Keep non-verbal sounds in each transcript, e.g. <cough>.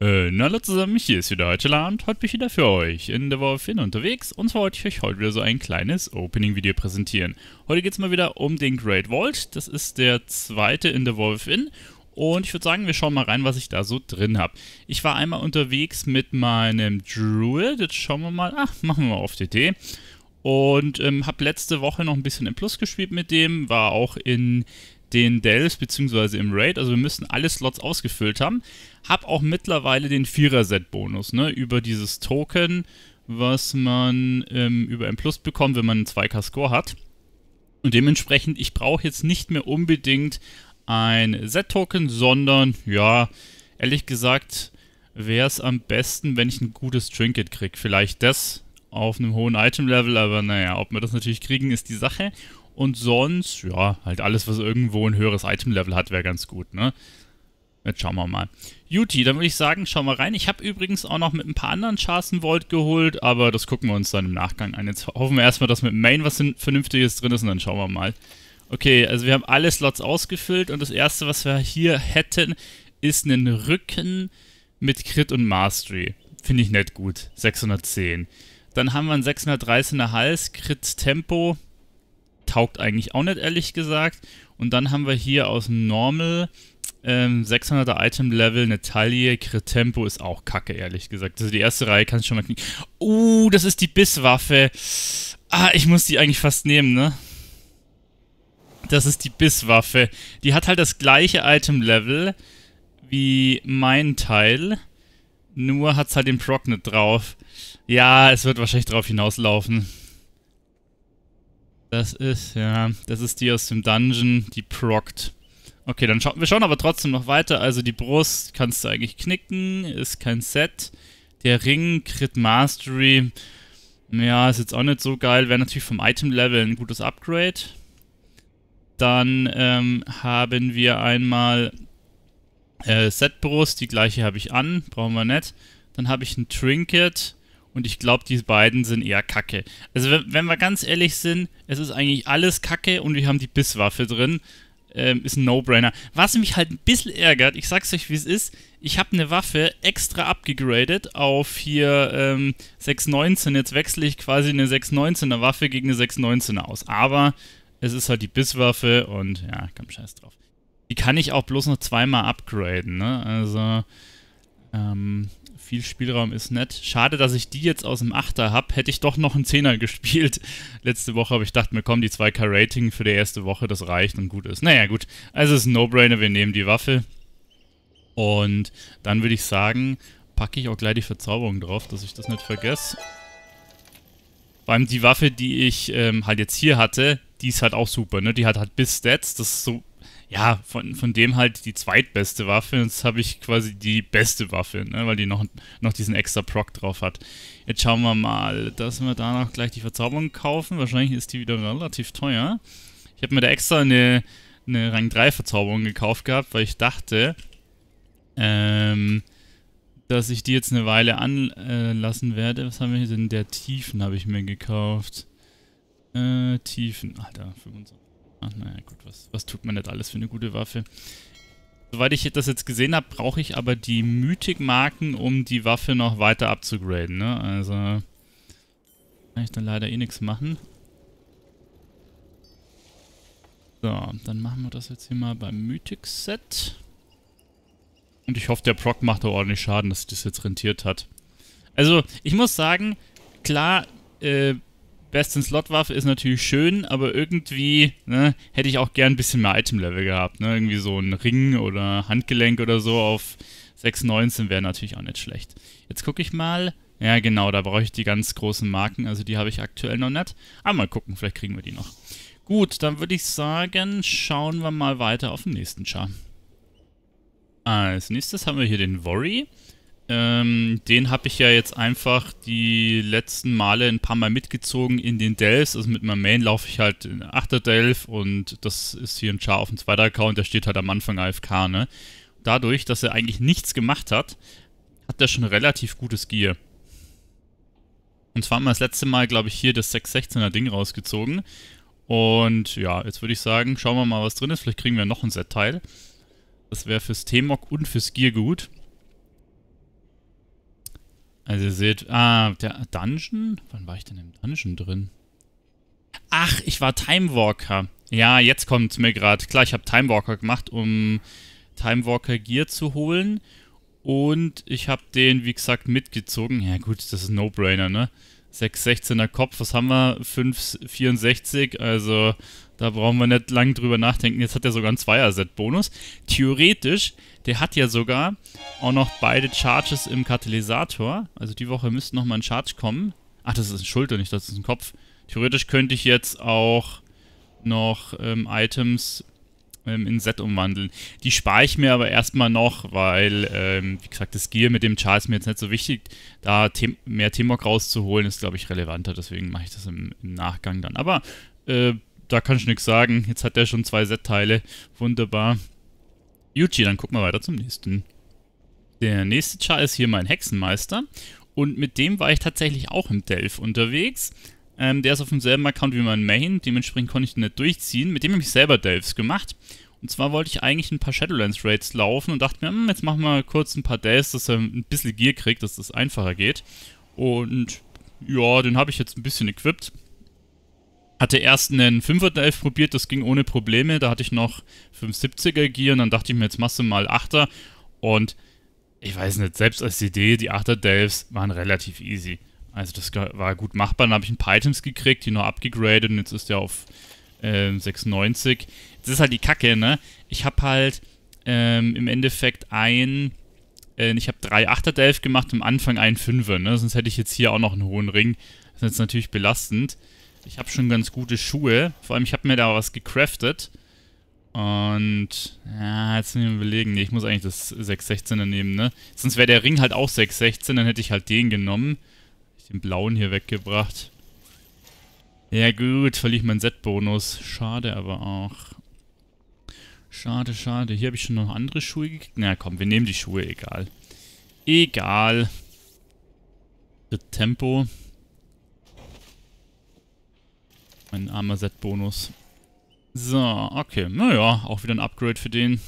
Äh, na hallo zusammen, hier ist wieder heute und heute bin ich wieder für euch in The Wolf Warfin unterwegs und zwar wollte ich euch heute wieder so ein kleines Opening-Video präsentieren. Heute geht es mal wieder um den Great Vault, das ist der zweite in The Wolf Warfin und ich würde sagen, wir schauen mal rein, was ich da so drin habe. Ich war einmal unterwegs mit meinem Druid, jetzt schauen wir mal, ach, machen wir mal auf DT. und ähm, habe letzte Woche noch ein bisschen im Plus gespielt mit dem, war auch in den Delves beziehungsweise im Raid. Also wir müssen alle Slots ausgefüllt haben. Hab auch mittlerweile den Vierer-Set-Bonus, ne? Über dieses Token, was man ähm, über ein Plus bekommt, wenn man einen 2K-Score hat. Und dementsprechend, ich brauche jetzt nicht mehr unbedingt ein Set-Token, sondern, ja, ehrlich gesagt, wäre es am besten, wenn ich ein gutes Trinket kriege. Vielleicht das auf einem hohen Item-Level, aber naja, ob wir das natürlich kriegen, ist die Sache. Und sonst, ja, halt alles, was irgendwo ein höheres Item-Level hat, wäre ganz gut, ne? Jetzt schauen wir mal. Juti, dann würde ich sagen, schauen wir rein. Ich habe übrigens auch noch mit ein paar anderen Chancen Vault geholt, aber das gucken wir uns dann im Nachgang an. Jetzt hoffen wir erstmal, dass mit Main was Vernünftiges drin ist und dann schauen wir mal. Okay, also wir haben alle Slots ausgefüllt und das erste, was wir hier hätten, ist einen Rücken mit Crit und Mastery. Finde ich nett gut. 610. Dann haben wir einen 613er Hals, Crit Tempo, taugt eigentlich auch nicht, ehrlich gesagt. Und dann haben wir hier aus Normal ähm, 600er Item Level, eine Natalie, Kretempo ist auch kacke, ehrlich gesagt. Also die erste Reihe kannst du schon mal kriegen. Uh, das ist die Bisswaffe. Ah, ich muss die eigentlich fast nehmen, ne? Das ist die Bisswaffe. Die hat halt das gleiche Item Level wie mein Teil. Nur hat es halt den Proc nicht drauf. Ja, es wird wahrscheinlich drauf hinauslaufen. Das ist, ja, das ist die aus dem Dungeon, die prockt. Okay, dann schauen wir schauen aber trotzdem noch weiter. Also die Brust kannst du eigentlich knicken, ist kein Set. Der Ring, Crit Mastery, ja, ist jetzt auch nicht so geil. Wäre natürlich vom Item-Level ein gutes Upgrade. Dann ähm, haben wir einmal äh, Set-Brust, die gleiche habe ich an, brauchen wir nicht. Dann habe ich ein Trinket, und ich glaube, die beiden sind eher kacke. Also, wenn, wenn wir ganz ehrlich sind, es ist eigentlich alles kacke und wir haben die Bisswaffe drin. Ähm, ist ein No-Brainer. Was mich halt ein bisschen ärgert, ich sag's euch wie es ist, ich habe eine Waffe extra abgegradet auf hier ähm, 619. Jetzt wechsle ich quasi eine 619er Waffe gegen eine 619er aus. Aber es ist halt die Bisswaffe und ja, komm scheiß drauf. Die kann ich auch bloß noch zweimal upgraden, ne? Also, ähm, viel Spielraum ist nett. Schade, dass ich die jetzt aus dem Achter habe. Hätte ich doch noch einen Zehner <laughs> gespielt letzte Woche, aber ich dachte mir, komm, die 2K-Rating für die erste Woche, das reicht und gut ist. Naja, gut. Also es ist ein No-Brainer, wir nehmen die Waffe. Und dann würde ich sagen, packe ich auch gleich die Verzauberung drauf, dass ich das nicht vergesse. Vor allem die Waffe, die ich ähm, halt jetzt hier hatte, die ist halt auch super, ne? Die hat halt bis Stats, das ist so ja, von, von dem halt die zweitbeste Waffe. Jetzt habe ich quasi die beste Waffe, ne, weil die noch, noch diesen extra Proc drauf hat. Jetzt schauen wir mal, dass wir danach gleich die Verzauberung kaufen. Wahrscheinlich ist die wieder relativ teuer. Ich habe mir da extra eine, eine Rang 3 Verzauberung gekauft gehabt, weil ich dachte, ähm, dass ich die jetzt eine Weile anlassen äh, werde. Was haben wir hier denn? Der Tiefen habe ich mir gekauft. Äh, Tiefen. Alter, 25. Ach, naja, gut, was, was tut man nicht alles für eine gute Waffe? Soweit ich das jetzt gesehen habe, brauche ich aber die Mythic-Marken, um die Waffe noch weiter abzugraden, ne? Also kann ich dann leider eh nichts machen. So, dann machen wir das jetzt hier mal beim Mythic-Set. Und ich hoffe, der Proc macht da ordentlich Schaden, dass sich das jetzt rentiert hat. Also, ich muss sagen, klar, äh, besten Slot-Waffe ist natürlich schön, aber irgendwie ne, hätte ich auch gern ein bisschen mehr Item-Level gehabt. Ne? Irgendwie so ein Ring oder Handgelenk oder so auf 6,19 wäre natürlich auch nicht schlecht. Jetzt gucke ich mal. Ja, genau, da brauche ich die ganz großen Marken, also die habe ich aktuell noch nicht. Aber ah, mal gucken, vielleicht kriegen wir die noch. Gut, dann würde ich sagen, schauen wir mal weiter auf den nächsten Char. Als nächstes haben wir hier den Worry. Ähm, den habe ich ja jetzt einfach die letzten Male ein paar Mal mitgezogen in den Delves. Also mit meinem Main laufe ich halt in 8er und das ist hier ein Char auf dem zweiten Account, der steht halt am Anfang AFK, ne? Dadurch, dass er eigentlich nichts gemacht hat, hat er schon relativ gutes Gear. Und zwar haben wir das letzte Mal, glaube ich, hier das 616er Ding rausgezogen. Und ja, jetzt würde ich sagen, schauen wir mal, was drin ist. Vielleicht kriegen wir noch ein Set-Teil. Das wäre fürs T-Mock und fürs Gear gut. Also ihr seht, ah, der Dungeon? Wann war ich denn im Dungeon drin? Ach, ich war Timewalker. Ja, jetzt kommt's mir gerade. Klar, ich habe Timewalker gemacht, um Timewalker Gear zu holen. Und ich habe den, wie gesagt, mitgezogen. Ja gut, das ist ein No-Brainer, ne? 6,16er Kopf, was haben wir? 5,64, also da brauchen wir nicht lang drüber nachdenken. Jetzt hat er sogar einen Zweier-Set-Bonus. Theoretisch der hat ja sogar auch noch beide Charges im Katalysator. Also die Woche müsste nochmal ein Charge kommen. Ach, das ist ein Schulter, nicht das ist ein Kopf. Theoretisch könnte ich jetzt auch noch ähm, Items ähm, in Set umwandeln. Die spare ich mir aber erstmal noch, weil, ähm, wie gesagt, das Gear mit dem Char ist mir jetzt nicht so wichtig. Da Tem mehr Timok rauszuholen ist, glaube ich, relevanter. Deswegen mache ich das im, im, Nachgang dann. Aber äh, da kann ich nichts sagen. Jetzt hat er schon zwei Set-Teile. Wunderbar. Yuchi, dann gucken wir weiter zum nächsten. Der nächste Char ist hier mein Hexenmeister. Und mit dem war ich tatsächlich auch im Delph unterwegs. Ähm, der ist auf demselben Account wie mein Main, dementsprechend konnte ich den nicht durchziehen. Mit dem habe ich selber Delphs gemacht. Und zwar wollte ich eigentlich ein paar Shadowlands Raids laufen und dachte mir, hm, jetzt machen wir kurz ein paar Delphs, dass er ein bisschen Gear kriegt, dass das einfacher geht. Und ja, den habe ich jetzt ein bisschen equipped hatte erst einen 5er Delf probiert, das ging ohne Probleme. Da hatte ich noch 570er Gear und dann dachte ich mir, jetzt machst du mal 8er. Und ich weiß nicht, selbst als Idee, die 8er Delfs waren relativ easy. Also das war gut machbar. Dann habe ich ein paar Items gekriegt, die noch abgegradet und jetzt ist der auf äh, 96. Das ist halt die Kacke, ne? Ich habe halt ähm, im Endeffekt ein äh, ich habe drei 8er delf gemacht, am Anfang einen 5er, ne? Sonst hätte ich jetzt hier auch noch einen hohen Ring. Das ist jetzt natürlich belastend. Ich habe schon ganz gute Schuhe. Vor allem, ich habe mir da was gecraftet. Und, ja, jetzt müssen wir überlegen. Nee, ich muss eigentlich das 616er nehmen, ne? Sonst wäre der Ring halt auch 616, dann hätte ich halt den genommen. Ich den blauen hier weggebracht. Ja gut, verliere ich meinen Set-Bonus. Schade aber auch. Schade, schade. Hier habe ich schon noch andere Schuhe gekriegt. Na komm, wir nehmen die Schuhe, egal. Egal. Das Tempo. Ein armer Set-Bonus. So, okay. Naja, auch wieder ein Upgrade für den.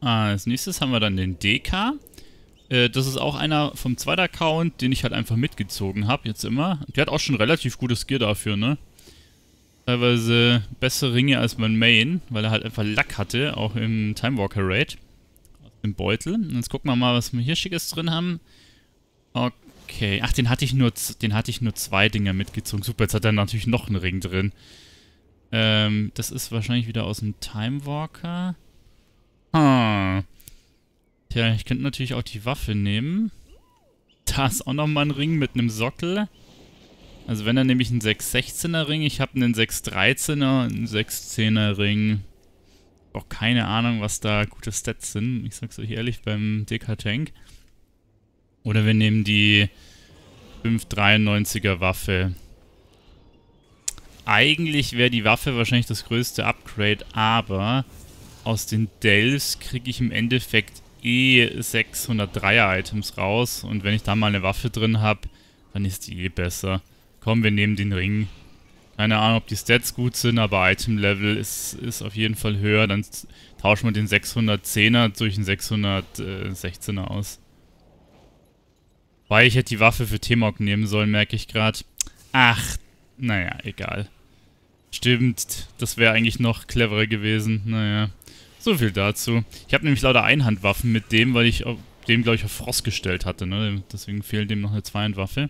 Als nächstes haben wir dann den DK. Äh, das ist auch einer vom zweiten Account, den ich halt einfach mitgezogen habe, jetzt immer. Der hat auch schon relativ gutes Gear dafür, ne? Teilweise bessere Ringe als mein Main, weil er halt einfach Lack hatte, auch im Timewalker Raid. Aus dem Beutel. Und jetzt gucken wir mal, was wir hier Schickes drin haben. Okay. Okay. Ach, den hatte ich nur, den hatte ich nur zwei Dinger mitgezogen. Super, jetzt hat er natürlich noch einen Ring drin. Ähm, das ist wahrscheinlich wieder aus dem Time Walker. Hm. Tja, ich könnte natürlich auch die Waffe nehmen. Da ist auch nochmal ein Ring mit einem Sockel. Also wenn, dann nehme ich einen 616er Ring. Ich habe einen 613er und einen 610er Ring. Auch keine Ahnung, was da gute Stats sind. Ich sag's euch ehrlich, beim DK Tank. Oder wir nehmen die 593er Waffe. Eigentlich wäre die Waffe wahrscheinlich das größte Upgrade, aber aus den Dells kriege ich im Endeffekt eh 603er Items raus und wenn ich da mal eine Waffe drin habe, dann ist die eh besser. Komm, wir nehmen den Ring. Keine Ahnung, ob die Stats gut sind, aber Item-Level ist, ist auf jeden Fall höher. Dann tauschen wir den 610er durch den 616er aus. Weil ich hätte die Waffe für Temok nehmen sollen, merke ich gerade. Ach, naja, egal. Stimmt, das wäre eigentlich noch cleverer gewesen. Naja, so viel dazu. Ich habe nämlich lauter Einhandwaffen mit dem, weil ich dem, glaube ich, auf Frost gestellt hatte. Ne? Deswegen fehlt dem noch eine Zweihandwaffe.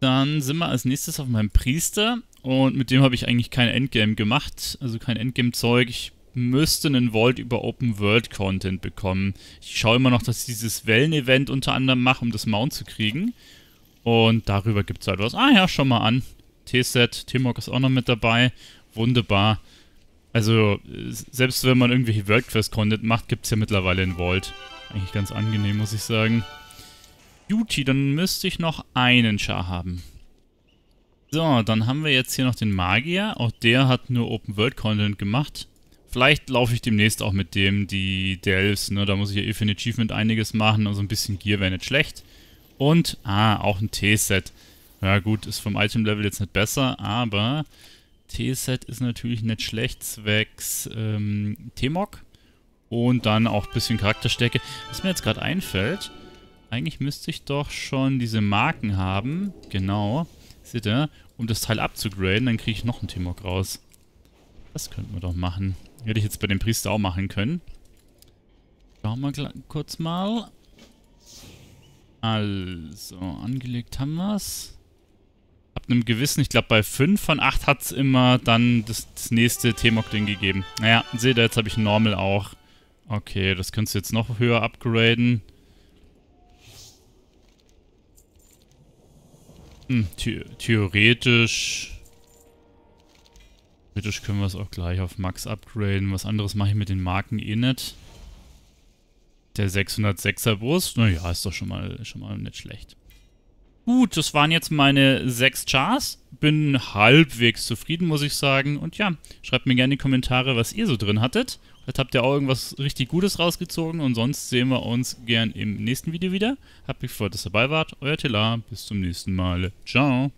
Dann sind wir als nächstes auf meinem Priester. Und mit dem habe ich eigentlich kein Endgame gemacht. Also kein Endgame-Zeug. Ich müsste einen Vault über Open World Content bekommen. Ich schaue immer noch, dass ich dieses Wellen-Event unter anderem mache, um das Mount zu kriegen. Und darüber gibt es halt was. Ah ja, schau mal an. T-Set, t Timok ist auch noch mit dabei. Wunderbar. Also, selbst wenn man irgendwelche World Quest content macht, gibt es ja mittlerweile einen Vault. Eigentlich ganz angenehm, muss ich sagen. Duty, dann müsste ich noch einen Char haben. So, dann haben wir jetzt hier noch den Magier. Auch der hat nur Open-World-Content gemacht. Vielleicht laufe ich demnächst auch mit dem die Delves, ne? Da muss ich ja eh für ein Achievement einiges machen. Also ein bisschen Gear wäre nicht schlecht. Und, ah, auch ein T-Set. Ja gut, ist vom Item-Level jetzt nicht besser, aber T-Set ist natürlich nicht schlecht zwecks ähm, T-Mog. Und dann auch ein bisschen Charakterstärke. Was mir jetzt gerade einfällt, eigentlich müsste ich doch schon diese Marken haben. Genau. Seht ihr? Um das Teil abzugraden, dann kriege ich noch einen T-Mog raus. Das könnten wir doch machen. Hätte ich jetzt bei dem Priester auch machen können. Schauen wir kurz mal. Also, angelegt haben wir es. Ab einem gewissen, ich glaube bei 5 von 8 hat es immer dann das, das nächste T-Mock-Ding gegeben. Naja, seht ihr, jetzt habe ich Normal auch. Okay, das könntest du jetzt noch höher upgraden. Hm, the theoretisch Theoretisch können wir es auch gleich auf Max upgraden. Was anderes mache ich mit den Marken eh nicht. Der 606er Brust, naja, ist doch schon mal, schon mal nicht schlecht. Gut, das waren jetzt meine 6 Chars. Bin halbwegs zufrieden, muss ich sagen. Und ja, schreibt mir gerne in die Kommentare, was ihr so drin hattet. Vielleicht habt ihr auch irgendwas richtig Gutes rausgezogen. Und sonst sehen wir uns gern im nächsten Video wieder. Habt mich gefreut, dass ihr dabei wart. Euer Tela. Bis zum nächsten Mal. Ciao.